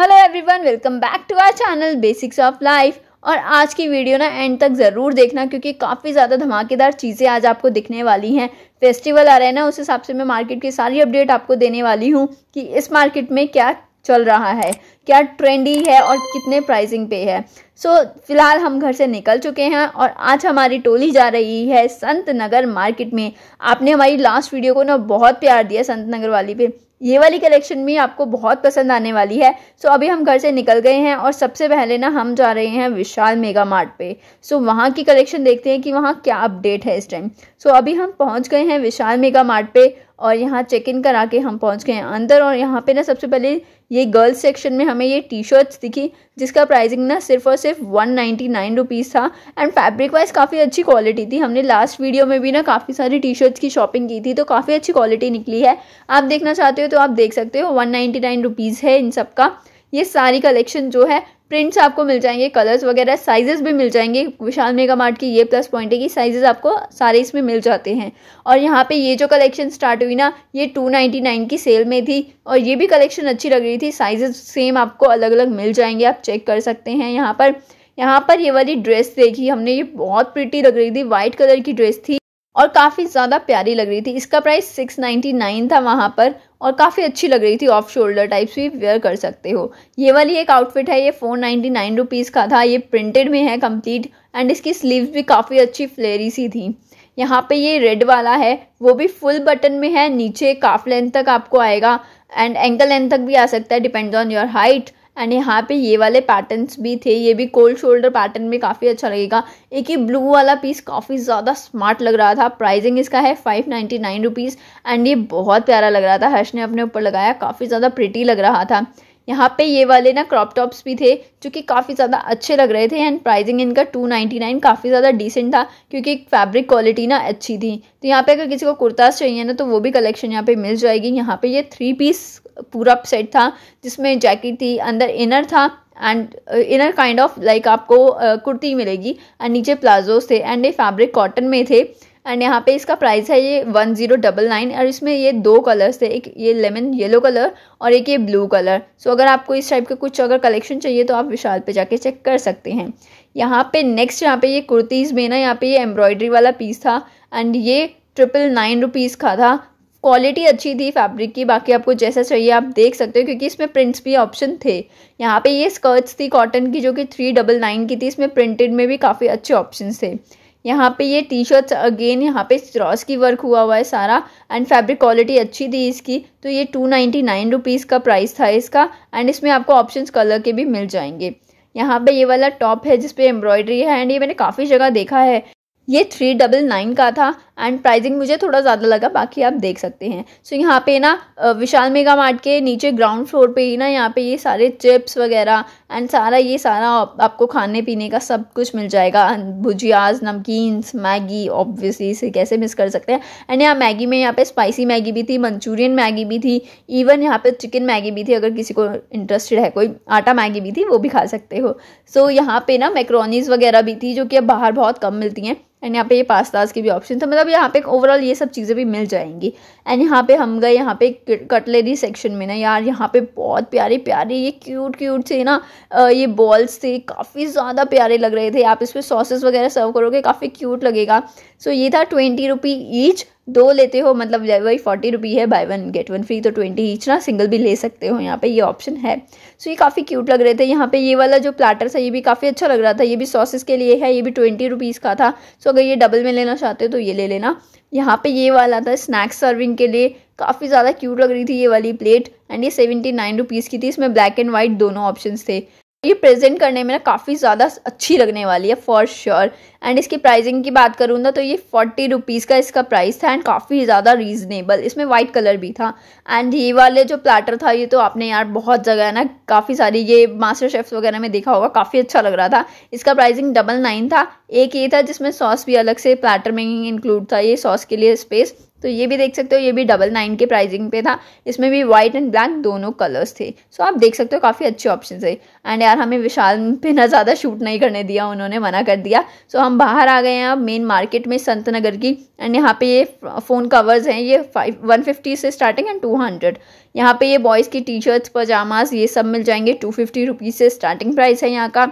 hello everyone welcome back to our channel basics of life और आज की video ना एंड तक ज़रूर देखना क्योंकि काफ़ी ज़्यादा धमाकेदार चीज़ें आज आपको दिखने वाली हैं फेस्टिवल आ रहे हैं ना उस हिसाब से मैं मार्केट की सारी अपडेट आपको देने वाली हूँ कि इस मार्केट में क्या चल रहा है क्या ट्रेंडी है और कितने प्राइसिंग पे है सो so, फिलहाल हम घर से निकल चुके हैं और आज हमारी टोली जा रही है संत नगर मार्केट में आपने हमारी लास्ट वीडियो को ना बहुत प्यार दिया संत नगर वाली पे ये वाली कलेक्शन भी आपको बहुत पसंद आने वाली है सो अभी हम घर से निकल गए हैं और सबसे पहले ना हम जा रहे हैं विशाल मेगा मार्ट पे सो वहाँ की कलेक्शन देखते हैं कि वहाँ क्या अपडेट है इस टाइम सो अभी हम पहुँच गए हैं विशाल मेगा मार्ट पे और यहाँ चेक इन करा के हम पहुँच गए अंदर और यहाँ पे ना सबसे पहले ये गर्ल्स सेक्शन में हमें ये टी शर्ट्स दिखी जिसका प्राइसिंग ना सिर्फ और सिर्फ वन नाइन्टी नाइन रुपीज़ था एंड फैब्रिक वाइज काफ़ी अच्छी क्वालिटी थी हमने लास्ट वीडियो में भी ना काफ़ी सारी टी शर्ट्स की शॉपिंग की थी तो काफ़ी अच्छी क्वालिटी निकली है आप देखना चाहते हो तो आप देख सकते हो वन नाइन्टी नाइन रुपीज़ है इन सब का ये सारी कलेक्शन जो है प्रिंट्स आपको मिल जाएंगे कलर्स वगैरह साइजेस भी मिल जाएंगे विशाल मेगा मार्ट की ये प्लस पॉइंट है कि साइजेस आपको सारे इसमें मिल जाते हैं और यहाँ पे ये जो कलेक्शन स्टार्ट हुई ना ये टू नाइन्टी नाइन की सेल में थी और ये भी कलेक्शन अच्छी लग रही थी साइजेस सेम आपको अलग अलग मिल जाएंगे आप चेक कर सकते हैं यहाँ पर यहाँ पर ये वाली ड्रेस देखी हमने ये बहुत प्रिटी लग रही थी वाइट कलर की ड्रेस थी और काफ़ी ज़्यादा प्यारी लग रही थी इसका प्राइस सिक्स नाइन्टी नाइन था वहाँ पर और काफ़ी अच्छी लग रही थी ऑफ शोल्डर टाइप्स भी वेयर कर सकते हो ये वाली एक आउटफिट है ये फोर नाइन्टी नाइन रुपीज़ का था ये प्रिंटेड में है कंप्लीट एंड इसकी स्लीव्स भी काफ़ी अच्छी फ्लेरी सी थी यहाँ पे ये रेड वाला है वो भी फुल बटन में है नीचे काफ लेंथ तक आपको आएगा एंड एंकल लेंथ तक भी आ सकता है depends on your height and यहाँ पे ये वाले पैटर्न्स भी थे ये भी कोल्ड शोल्डर पैटर्न में काफ़ी अच्छा लगेगा एक ही ब्लू वाला पीस काफ़ी ज़्यादा स्मार्ट लग रहा था प्राइसिंग इसका है five ninety nine rupees and ये बहुत प्यारा लग रहा था हर्ष ने अपने ऊपर लगाया काफ़ी ज़्यादा प्रिटी लग रहा था यहाँ पे ये वाले ना क्रॉप टॉप्स भी थे जो कि काफ़ी ज़्यादा अच्छे लग रहे थे एंड प्राइसिंग इनका टू नाइन काफ़ी ज़्यादा डिसेंट था क्योंकि फैब्रिक क्वालिटी ना अच्छी थी तो यहाँ पे अगर किसी को कुर्ताज़ चाहिए ना तो वो भी कलेक्शन यहाँ पे मिल जाएगी यहाँ पे ये थ्री पीस पूरा सेट था जिसमें जैकेट थी अंदर इनर था and inner kind of like आपको uh, कुर्ती मिलेगी एंड नीचे प्लाजोस थे एंड ये फैब्रिक कॉटन में थे एंड यहाँ पे इसका प्राइस है ये वन ज़ीरो डबल नाइन और इसमें ये दो कलर्स थे एक ये लेमन येलो कलर और एक ये ब्लू कलर सो so, अगर आपको इस टाइप के कुछ अगर कलेक्शन चाहिए तो आप विशाल पे जाके चेक कर सकते हैं यहाँ पे नेक्स्ट यहाँ पे ये कुर्तीज़ में ना यहाँ पे ये एम्ब्रॉयडरी वाला पीस था एंड ये ट्रिपल नाइन रुपीज़ का था क्वालिटी अच्छी थी फैब्रिक की बाकी आपको जैसा चाहिए आप देख सकते हो क्योंकि इसमें प्रिंट्स भी ऑप्शन थे यहाँ पे ये स्कर्ट्स थी कॉटन की जो कि थ्री डबल नाइन की थी इसमें प्रिंटेड में भी काफ़ी अच्छे ऑप्शन थे यहाँ पे ये टी शर्ट्स अगेन यहाँ पे क्रॉस की वर्क हुआ हुआ है सारा एंड फैब्रिक क्वालिटी अच्छी थी इसकी तो ये टू नाइन्टी नाइन रुपीज़ का प्राइस था इसका एंड इसमें आपको ऑप्शन कलर के भी मिल जाएंगे यहाँ पर ये वाला टॉप है जिसपे एम्ब्रॉयडरी है एंड ये मैंने काफ़ी जगह देखा है ये थ्री डबल नाइन का था एंड प्राइजिंग मुझे थोड़ा ज़्यादा लगा बाकी आप देख सकते हैं सो so, यहाँ पे ना विशाल मेगा मार्ट के नीचे ग्राउंड फ्लोर पे ही ना यहाँ पे ये सारे चिप्स वगैरह एंड सारा ये सारा आपको खाने पीने का सब कुछ मिल जाएगा भुजियाज नमकीन्स मैगी ऑब्वियसली इसे कैसे मिस कर सकते हैं एंड यहाँ मैगी में यहाँ पे स्पाइसी मैगी भी थी मंचूरियन मैगी भी थी इवन यहाँ पे चिकन मैगी भी थी अगर किसी को इंटरेस्टेड है कोई आटा मैगी भी थी वो भी खा सकते हो सो so, यहाँ पे ना मैक्रोनीज वगैरह भी थी जो कि अब बाहर बहुत कम मिलती हैं एंड यहाँ पे ये पास्ताज की भी ऑप्शन था मतलब मतलब यहाँ पे ओवरऑल ये सब चीज़ें भी मिल जाएंगी एंड यहाँ पे हम गए यहाँ पे कटलरी सेक्शन में ना यार यहाँ पे बहुत प्यारे प्यारे ये क्यूट क्यूट थे ना ये बॉल्स थे काफ़ी ज़्यादा प्यारे लग रहे थे आप इस पर सॉसेस वगैरह सर्व करोगे काफ़ी क्यूट लगेगा सो so, ये था ट्वेंटी रुपी ईच दो लेते हो मतलब वही फोर्टी रुपी है buy one get one free तो ट्वेंटी ईच ना सिंगल भी ले सकते हो यहाँ पे ये ऑप्शन है सो so, ये काफ़ी क्यूट लग रहे थे यहाँ पे ये वाला जो प्लाटर था ये भी काफ़ी अच्छा लग रहा था ये भी सॉसेस के लिए है ये भी ट्वेंटी रुपीज़ का था सो so, अगर ये डबल में लेना चाहते हो तो ये ले लेना यहाँ पे ये वाला था स्नैक्स सर्विंग के लिए काफ़ी ज़्यादा क्यूट लग रही थी ये वाली प्लेट एंड ये सेवेंटी नाइन रुपीज़ की थी इसमें ब्लैक एंड वाइट दोनों ऑप्शन थे ये प्रेजेंट करने में ना काफ़ी ज़्यादा अच्छी लगने वाली है फॉर श्योर एंड इसकी प्राइसिंग की बात करूँ ना तो ये फोर्टी रुपीज़ का इसका प्राइस था एंड काफ़ी ज़्यादा रीजनेबल इसमें वाइट कलर भी था एंड ये वाले जो प्लेटर था ये तो आपने यार बहुत जगह है ना काफ़ी सारी ये मास्टर शेफ्स वगैरह में देखा होगा काफ़ी अच्छा लग रहा था इसका प्राइजिंग डबल नाइन था एक ये था जिसमें सॉस भी अलग से प्लेटर में ही इंक्लूड था ये सॉस के लिए स्पेस तो ये भी देख सकते हो ये भी डबल नाइन के प्राइसिंग पे था इसमें भी व्हाइट एंड ब्लैक दोनों कलर्स थे सो आप देख सकते हो काफ़ी अच्छे ऑप्शन है एंड यार हमें विशाल पे ना ज़्यादा शूट नहीं करने दिया उन्होंने मना कर दिया सो हम बाहर आ गए हैं अब मेन मार्केट में संत नगर की एंड यहाँ पे ये फ़ोन कवर्स हैं ये फाइव वन फिफ्टी से स्टार्टिंग एंड टू हंड्रेड यहाँ पर ये बॉयज़ की टी शर्ट्स पजामाज ये सब मिल जाएंगे टू फिफ्टी रुपीज़ से स्टार्टिंग प्राइस है यहाँ का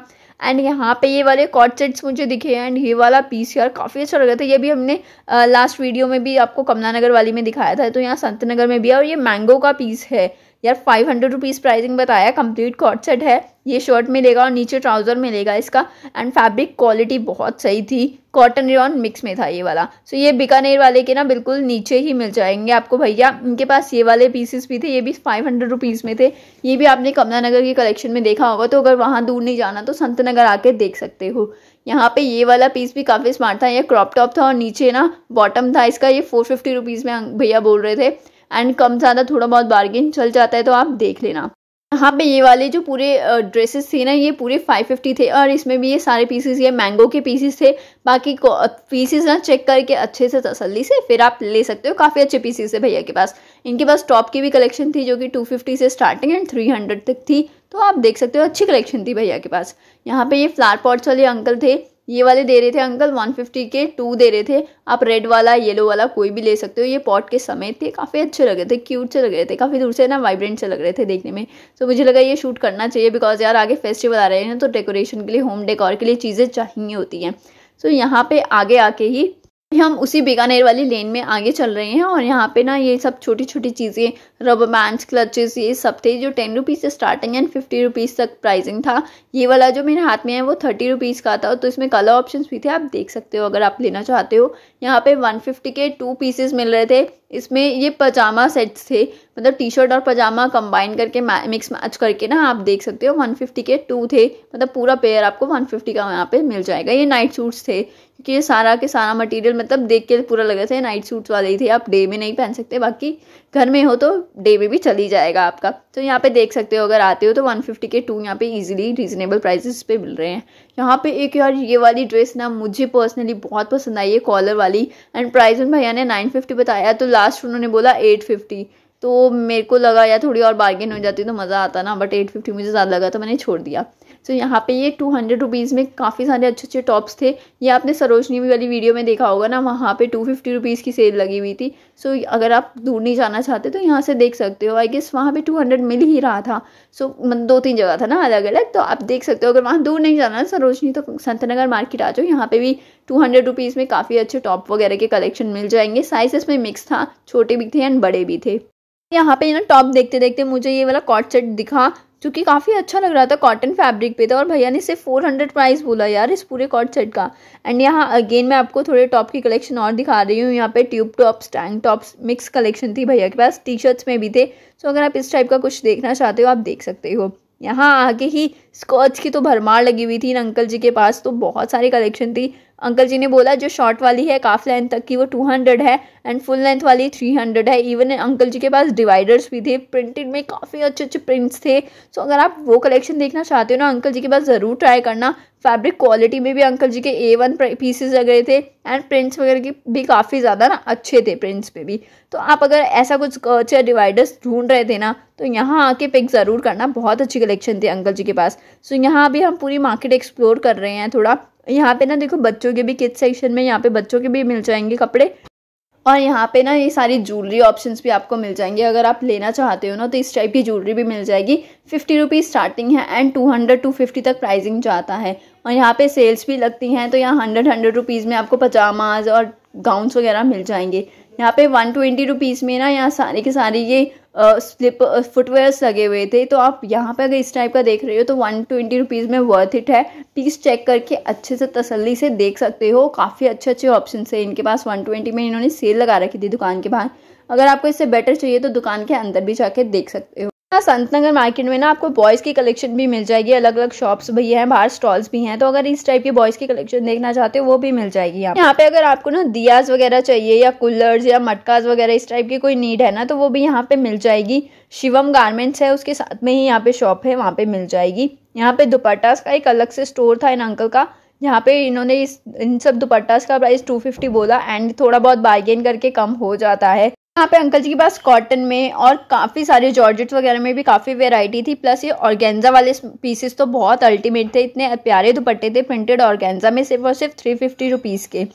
एंड यहाँ पे ये वाले कॉट सेट्स मुझे दिखे एंड ये वाला पीस यार काफ़ी अच्छा लगा था ये भी हमने लास्ट वीडियो में भी आपको कमला नगर वाली में दिखाया था तो यहाँ संत नगर में भी है और ये मैंगो का पीस है यार फाइव हंड्रेड रुपीज़ प्राइजिंग बताया कंप्लीट कॉट सेट है ये शर्ट मिलेगा और नीचे ट्राउज़र मिलेगा इसका एंड फैब्रिक क्वालिटी बहुत सही थी कॉटन रॉन मिक्स में था ये वाला सो so, ये बीकानेर वाले के ना बिल्कुल नीचे ही मिल जाएंगे आपको भैया इनके पास ये वाले पीसेस भी थे ये भी फाइव हंड्रेड रुपीज़ में थे ये भी आपने कमला नगर के कलेक्शन में देखा होगा तो अगर वहाँ दूर नहीं जाना तो संत नगर आके देख सकते हो यहाँ पे ये वाला पीस भी काफ़ी स्मार्ट था ये क्रॉप टॉप था और नीचे ना बॉटम था इसका ये फोर फिफ्टी रुपीज़ में भैया बोल रहे थे एंड कम ज़्यादा थोड़ा बहुत बार्गिन चल जाता है तो आप देख लेना यहाँ पे ये वाले जो पूरे ड्रेसेस थे ना ये पूरे 550 थे और इसमें भी ये सारे पीसेस ये मैंगो के पीसेस थे बाकी पीसेस ना चेक करके अच्छे से तसल्ली से फिर आप ले सकते हो काफ़ी अच्छे पीसेस है भैया के पास इनके पास टॉप की भी कलेक्शन थी जो कि 250 से स्टार्टिंग एंड 300 तक थी तो आप देख सकते हो अच्छी कलेक्शन थी भैया के पास यहाँ पे ये फ्लार पॉट्स वाले अंकल थे ये वाले दे रहे थे अंकल 150 के टू दे रहे थे आप रेड वाला येलो वाला कोई भी ले सकते हो ये पॉट के समय थे काफ़ी अच्छे लग रहे थे क्यूट से लग रहे थे काफ़ी दूर से ना वाइब्रेंट से लग रहे थे देखने में सो मुझे लगा ये शूट करना चाहिए बिकॉज यार आगे फेस्टिवल आ रहे हैं तो डेकोरेशन के लिए होम डेकोर के लिए चीज़ें चाहिए होती हैं सो यहाँ पर आगे आके ही हम उसी बीकानेर वाली लेन में आगे चल रहे हैं और यहाँ पे ना ये सब छोटी छोटी चीज़ें रबर बैंड क्लचेस ये सब थे जो टेन रुपीज़ से स्टार्टिंग एंड फिफ्टी रुपीज़ तक प्राइसिंग था ये वाला जो मेरे हाथ में है वो थर्टी रुपीज़ का था तो इसमें कलर ऑप्शन भी थे आप देख सकते हो अगर आप लेना चाहते हो यहाँ पे वन फिफ्टी के टू पीसेस मिल रहे थे इसमें ये पजामा सेट्स थे मतलब टी शर्ट और पजामा कंबाइन करके मिक्स मैच करके ना आप देख सकते हो 150 के टू थे मतलब पूरा पेयर आपको 150 का यहाँ पे मिल जाएगा ये नाइट सूट्स थे क्योंकि ये सारा के सारा मटेरियल मतलब देख के पूरा लगा था नाइट सूट्स वाले ही थे आप डे में नहीं पहन सकते बाकी घर में हो तो डे में भी चली जाएगा आपका तो यहाँ पे देख सकते हो अगर आते हो तो फिफ्टी के टू यहाँ पे ईजिली रिजनेबल प्राइस पे मिल रहे हैं यहाँ पे एक यार ये वाली ड्रेस ना मुझे पर्सनली बहुत पसंद आई है कॉलर वाली एंड प्राइस उन भैया ने फिफ्टी बताया तो लास्ट उन्होंने बोला फिफ्टी तो मेरे को लगा यार थोड़ी और बार्गेन हो जाती तो मज़ा आता ना बट एट फिफ्टी मुझे ज़्यादा लगा तो मैंने छोड़ दिया सो so, यहाँ पे ये टू हंड्रेड रुपीज़ में काफ़ी सारे अच्छे अच्छे टॉप्स थे ये आपने सरोजनी वाली वीडियो में देखा होगा ना वहाँ पे टू फिफ्टी रुपीज़ की सेल लगी हुई थी सो so, अगर आप दूर नहीं जाना चाहते तो यहाँ से देख सकते हो आई गेस वहाँ पे टू हंड्रेड मिल ही रहा था सो so, दो तीन जगह था ना अलग अलग तो आप देख सकते हो अगर वहाँ दूर नहीं जाना सरोजनी तो संतनगर मार्केट आ जाओ यहाँ पर भी टू हंड्रेड रुपीज़ में काफ़ी अच्छे टॉप वगैरह के कलेक्शन मिल जाएंगे साइज़ में मिक्स था छोटे भी थे एंड बड़े भी थे यहाँ पे ना टॉप देखते देखते मुझे ये वाला कॉट सेट दिखा जो कि काफ़ी अच्छा लग रहा था कॉटन फैब्रिक पे था और भैया ने सिर्फ फोर हंड्रेड प्राइस बोला यार इस पूरे कॉट सेट का एंड यहाँ अगेन मैं आपको थोड़े टॉप की कलेक्शन और दिखा रही हूँ यहाँ पे tube tops tank tops mix collection थी भैया के पास टी शर्ट्स में भी थे सो अगर आप इस टाइप का कुछ देखना चाहते हो आप देख सकते हो यहाँ आके ही स्कर्ट्स की तो भरमार लगी हुई थी इन अंकल जी के पास तो बहुत सारी कलेक्शन थी अंकल जी ने बोला जो शॉर्ट वाली है काफ लेंथ तक की वो टू हंड्रेड है एंड फुल लेंथ वाली थ्री हंड्रेड है इवन अंकल जी के पास डिवाइडर्स भी थे प्रिंटेड में काफ़ी अच्छे अच्छे प्रिंट्स थे सो अगर आप वो कलेक्शन देखना चाहते हो ना अंकल जी के पास ज़रूर ट्राई करना फैब्रिक क्वालिटी में भी अंकल जी के ए वन पीसेज लगे थे एंड प्रिंट्स वगैरह के भी काफ़ी ज़्यादा ना अच्छे थे प्रिंट्स पे भी तो आप अगर ऐसा कुछ अच्छा डिवाइडर्स ढूंढ रहे थे ना तो यहाँ आके पिक ज़रूर करना बहुत अच्छी कलेक्शन थी अंकल जी के पास सो so, यहाँ भी हम पूरी मार्केट एक्सप्लोर कर रहे हैं थोड़ा यहाँ पे ना देखो बच्चों के भी किड्स सेक्शन में यहाँ पे बच्चों के भी मिल जाएंगे कपड़े और यहाँ पे ना ये सारी ज्वेलरी ऑप्शंस भी आपको मिल जाएंगे अगर आप लेना चाहते हो ना तो इस टाइप की ज्वेलरी भी मिल जाएगी फिफ्टी रुपीज़ स्टार्टिंग है and two hundred two fifty तक प्राइसिंग जाता है और यहाँ पे सेल्स भी लगती हैं तो यहाँ हंड्रेड हंड्रेड रुपीज़ में आपको पजामाज और गाउन्स वगैरह मिल जाएंगे यहाँ पे वन ट्वेंटी रुपीज़ में ना यहाँ सारे के सारे ये स्लिप फुटवेयर्स लगे हुए थे तो आप यहाँ पे अगर इस टाइप का देख रहे हो तो वन ट्वेंटी रुपीज़ में वर्थ इट है प्लीज चेक करके अच्छे से तसल्ली से देख सकते हो काफ़ी अच्छे अच्छे ऑप्शन है इनके पास वन ट्वेंटी में इन्होंने सेल लगा रखी थी दुकान के बाहर अगर आपको इससे बेटर चाहिए तो दुकान के अंदर भी जाके देख सकते हो ना नगर मार्केट में ना आपको बॉयज़ की कलेक्शन भी मिल जाएगी अलग अलग शॉप्स भी हैं बाहर स्टॉल्स भी हैं तो अगर इस टाइप की बॉयज़ की कलेक्शन देखना चाहते हो वो भी मिल जाएगी आप यहाँ पे अगर आपको ना दियाज वगैरह चाहिए या कूलर्स या मटकाज वगैरह इस टाइप की कोई नीड है ना तो वो भी यहाँ पे मिल जाएगी शिवम गारमेंट्स है उसके साथ में ही यहाँ पे शॉप है वहाँ पे मिल जाएगी यहाँ पे दुपट्टास का एक अलग से स्टोर था इन अंकल का यहाँ पे इन्होंने इस इन सब दुपट्टास का प्राइस टू बोला एंड थोड़ा बहुत बार्गेन करके कम हो जाता है यहाँ पे अंकल जी के पास कॉटन में और काफ़ी सारे जॉर्जेट्स वगैरह में भी काफ़ी वेराइटी थी प्लस ये ऑर्गेन्जा वाले पीसेस तो बहुत अल्टीमेट थे इतने प्यारे दुपट्टे थे प्रिंटेड ऑर्गेन्जा में सिर्फ और सिर्फ थ्री फिफ्टी रुपीज़ के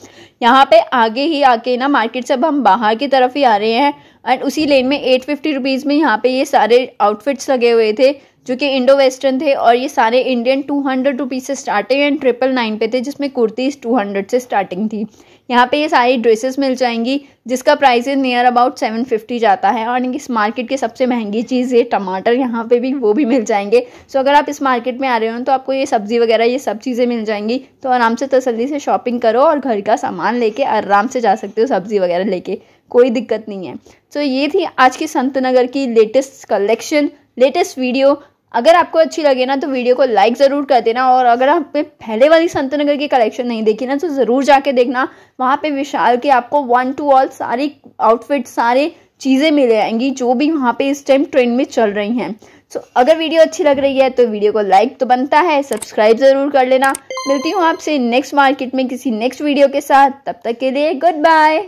यहाँ पे आगे ही आके ना मार्केट से अब हम बाहर की तरफ ही आ रहे हैं एंड उसी लेन में एट फिफ्टी रुपीज़ में यहाँ पे ये सारे आउटफिट्स लगे हुए थे जो कि इंडो वेस्टर्न थे और ये सारे इंडियन टू हंड्रेड रुपीज़ से स्टार्टिंग एंड ट्रिपल नाइन पे थे जिसमें कुर्तीज़ टू हंड्रेड से स्टार्टिंग थी यहाँ पे ये सारी ड्रेसेस मिल जाएंगी जिसका price near about seven fifty जाता है और इस मार्केट की सबसे महंगी चीज़ ये टमाटर यहाँ पे भी वो भी मिल जाएंगे सो अगर आप इस मार्केट में आ रहे हो तो आपको ये सब्ज़ी वगैरह ये सब चीज़ें मिल जाएंगी तो आराम से तसली से शॉपिंग करो और घर का सामान लेके आराम से जा सकते हो सब्ज़ी वगैरह लेके कोई दिक्कत नहीं है सो ये थी आज की नगर की लेटेस्ट कलेक्शन लेटेस्ट वीडियो अगर आपको अच्छी लगे ना तो वीडियो को लाइक ज़रूर कर देना और अगर आपने पहले वाली संतनगर की कलेक्शन नहीं देखी ना तो ज़रूर जाके देखना वहां पे विशाल के आपको वन टू ऑल सारी आउटफिट सारे चीज़ें मिल जाएंगी जो भी वहाँ पे इस टाइम ट्रेंड में चल रही हैं सो so, अगर वीडियो अच्छी लग रही है तो वीडियो को लाइक तो बनता है सब्सक्राइब ज़रूर कर लेना मिलती हूँ आपसे नेक्स्ट मार्केट में किसी नेक्स्ट वीडियो के साथ तब तक के लिए गुड बाय